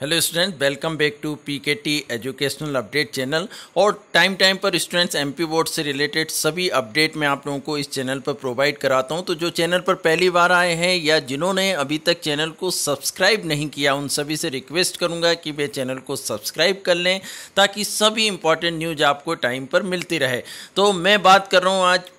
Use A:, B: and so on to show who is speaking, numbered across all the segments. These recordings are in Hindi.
A: hello student welcome back to PKT educational update channel और टाइम टाइम पर स्टूडेंट्स एमपी बोर्ड से रिलेटेड सभी अपडेट मैं आप लोगों को इस चैनल पर प्रोवाइड कराता हूं तो जो चैनल पर पहली बार आए हैं या जिन्होंने अभी तक चैनल को सब्सक्राइब नहीं किया उन सभी से रिक्वेस्ट करूंगा कि वे चैनल को सब्सक्राइब कर लें ताकि सभी इंपॉर्टेंट न्यूज आपको टाइम पर मिलती रहे तो मैं बात कर रहा हूँ आज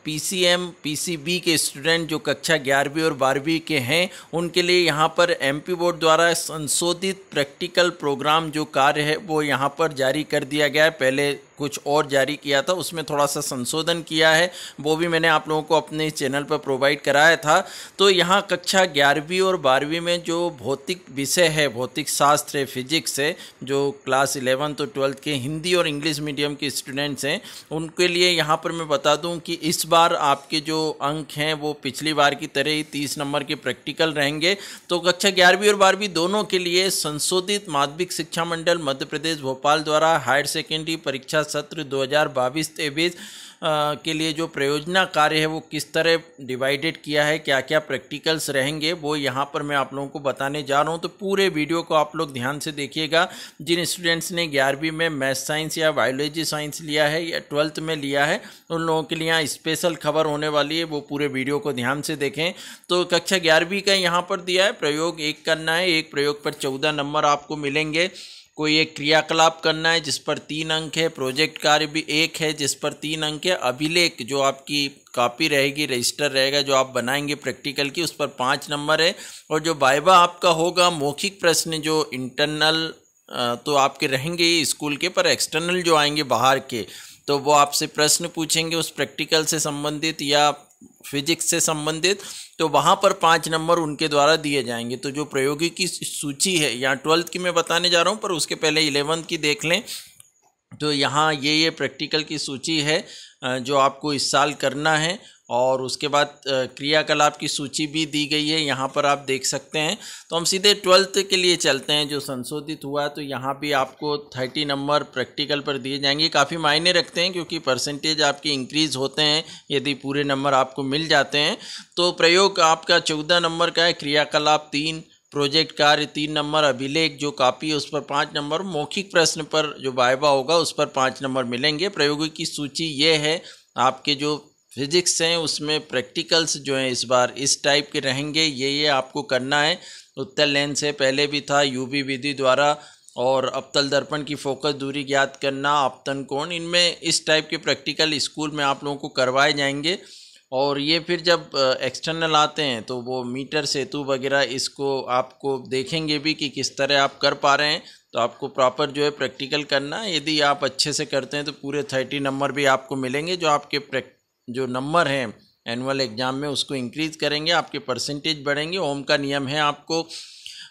A: पी सी के स्टूडेंट जो कक्षा ग्यारहवीं और बारहवीं के हैं उनके लिए यहाँ पर एम बोर्ड द्वारा संशोधित प्रैक्टिस प्रैक्टिकल प्रोग्राम जो कार्य है वो यहाँ पर जारी कर दिया गया है पहले कुछ और जारी किया था उसमें थोड़ा सा संशोधन किया है वो भी मैंने आप लोगों को अपने चैनल पर प्रोवाइड कराया था तो यहाँ कक्षा ग्यारहवीं और बारहवीं में जो भौतिक विषय है भौतिक शास्त्र है फिजिक्स है जो क्लास इलेवंथ और ट्वेल्थ के हिंदी और इंग्लिश मीडियम के स्टूडेंट्स हैं उनके लिए यहाँ पर मैं बता दूँ कि इस बार आपके जो अंक हैं वो पिछली बार की तरह ही तीस नंबर के प्रैक्टिकल रहेंगे तो कक्षा ग्यारहवीं और बारहवीं दोनों के लिए संशोधित माध्यमिक शिक्षा मंडल मध्य प्रदेश भोपाल द्वारा हायर सेकेंडरी परीक्षा सत्र 2022-23 के लिए जो प्रयोजना कार्य है वो किस तरह डिवाइडेड किया है क्या क्या प्रैक्टिकल्स रहेंगे वो यहाँ पर मैं आप लोगों को बताने जा रहा हूँ तो पूरे वीडियो को आप लोग ध्यान से देखिएगा जिन स्टूडेंट्स ने ग्यारहवीं में मैथ साइंस या बायोलॉजी साइंस लिया है या ट्वेल्थ में लिया है उन लोगों के लिए स्पेशल खबर होने वाली है वो पूरे वीडियो को ध्यान से देखें तो कक्षा ग्यारहवीं का यहाँ पर दिया है प्रयोग एक करना है एक प्रयोग पर चौदह नंबर आपको मिलेंगे कोई एक क्रियाकलाप करना है जिस पर तीन अंक है प्रोजेक्ट कार्य भी एक है जिस पर तीन अंक है अभिलेख जो आपकी कॉपी रहेगी रजिस्टर रहेगा जो आप बनाएंगे प्रैक्टिकल की उस पर पाँच नंबर है और जो बाइबा आपका होगा मौखिक प्रश्न जो इंटरनल तो आपके रहेंगे ही स्कूल के पर एक्सटर्नल जो आएंगे बाहर के तो वो आपसे प्रश्न पूछेंगे उस प्रैक्टिकल से संबंधित या फिजिक्स से संबंधित तो वहाँ पर पाँच नंबर उनके द्वारा दिए जाएंगे तो जो प्रयोगी की सूची है यहाँ ट्वेल्थ की मैं बताने जा रहा हूँ पर उसके पहले इलेवंथ की देख लें तो यहाँ ये ये प्रैक्टिकल की सूची है जो आपको इस साल करना है और उसके बाद क्रियाकलाप की सूची भी दी गई है यहाँ पर आप देख सकते हैं तो हम सीधे ट्वेल्थ के लिए चलते हैं जो संशोधित हुआ तो यहाँ भी आपको थर्टी नंबर प्रैक्टिकल पर दिए जाएंगे काफ़ी मायने रखते हैं क्योंकि परसेंटेज आपके इंक्रीज़ होते हैं यदि पूरे नंबर आपको मिल जाते हैं तो प्रयोग आपका चौदह नंबर का है क्रियाकलाप तीन प्रोजेक्ट कार्य तीन नंबर अभिलेख जो कापी है उस पर पाँच नंबर मौखिक प्रश्न पर जो वायबा होगा उस पर पाँच नंबर मिलेंगे प्रयोगों की सूची ये है आपके जो फिजिक्स हैं उसमें प्रैक्टिकल्स जो हैं इस बार इस टाइप के रहेंगे ये ये आपको करना है उत्तर लेन से पहले भी था यूवी विधि द्वारा और अपतल दर्पण की फोकस दूरी ज्ञात करना अपतन कोण इनमें इस टाइप के प्रैक्टिकल स्कूल में आप लोगों को करवाए जाएंगे और ये फिर जब एक्सटर्नल आते हैं तो वो मीटर सेतु वगैरह इसको आपको देखेंगे भी कि किस तरह आप कर पा रहे हैं तो आपको प्रॉपर जो है प्रैक्टिकल करना यदि आप अच्छे से करते हैं तो पूरे थर्टी नंबर भी आपको मिलेंगे जो आपके जो नंबर हैं एनुअल एग्ज़ाम में उसको इंक्रीज़ करेंगे आपके परसेंटेज बढ़ेंगे ओम का नियम है आपको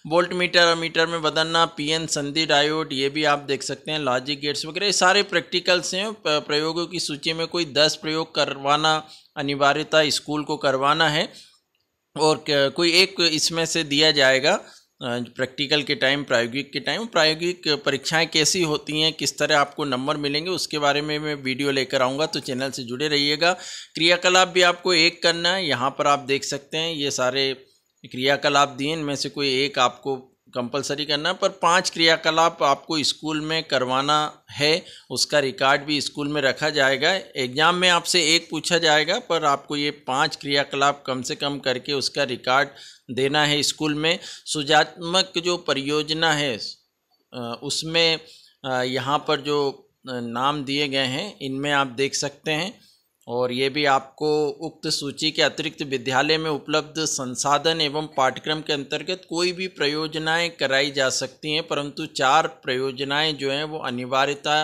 A: वोल्ट मीटर और मीटर में बदलना पीएन संधि डायोड ये भी आप देख सकते हैं लॉजिक गेट्स वगैरह सारे प्रैक्टिकल्स हैं प्रयोगों की सूची में कोई दस प्रयोग करवाना अनिवार्यता स्कूल को करवाना है और कोई एक इसमें से दिया जाएगा प्रैक्टिकल के टाइम प्रायोगिक के टाइम प्रायोगिक परीक्षाएं कैसी होती हैं किस तरह आपको नंबर मिलेंगे उसके बारे में मैं वीडियो लेकर आऊँगा तो चैनल से जुड़े रहिएगा क्रियाकलाप भी आपको एक करना है यहाँ पर आप देख सकते हैं ये सारे क्रियाकलाप दिए इनमें से कोई एक आपको कंपलसरी करना पर पांच क्रियाकलाप आपको स्कूल में करवाना है उसका रिकॉर्ड भी स्कूल में रखा जाएगा एग्ज़ाम में आपसे एक पूछा जाएगा पर आपको ये पांच क्रियाकलाप कम से कम करके उसका रिकॉर्ड देना है स्कूल में सुजात्मक जो परियोजना है उसमें यहाँ पर जो नाम दिए गए हैं इनमें आप देख सकते हैं और ये भी आपको उक्त सूची के अतिरिक्त विद्यालय में उपलब्ध संसाधन एवं पाठ्यक्रम के अंतर्गत कोई भी प्रयोजनाएं कराई जा सकती हैं परंतु चार प्रयोजनाएं जो हैं वो अनिवार्यता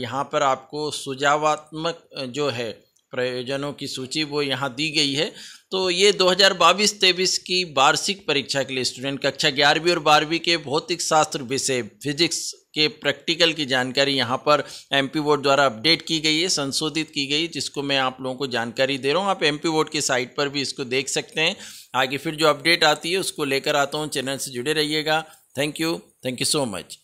A: यहाँ पर आपको सुझावात्मक जो है प्रयोजनों की सूची वो यहाँ दी गई है तो ये 2022 हज़ार की वार्षिक परीक्षा के लिए स्टूडेंट कक्षा ग्यारहवीं और बारहवीं के भौतिक शास्त्र विषय फिजिक्स के प्रैक्टिकल की जानकारी यहाँ पर एम पी बोर्ड द्वारा अपडेट की गई है संशोधित की गई जिसको मैं आप लोगों को जानकारी दे रहा हूँ आप एम पी बोर्ड की साइट पर भी इसको देख सकते हैं आगे फिर जो अपडेट आती है उसको लेकर आता हूँ चैनल से जुड़े रहिएगा thank you thank you so much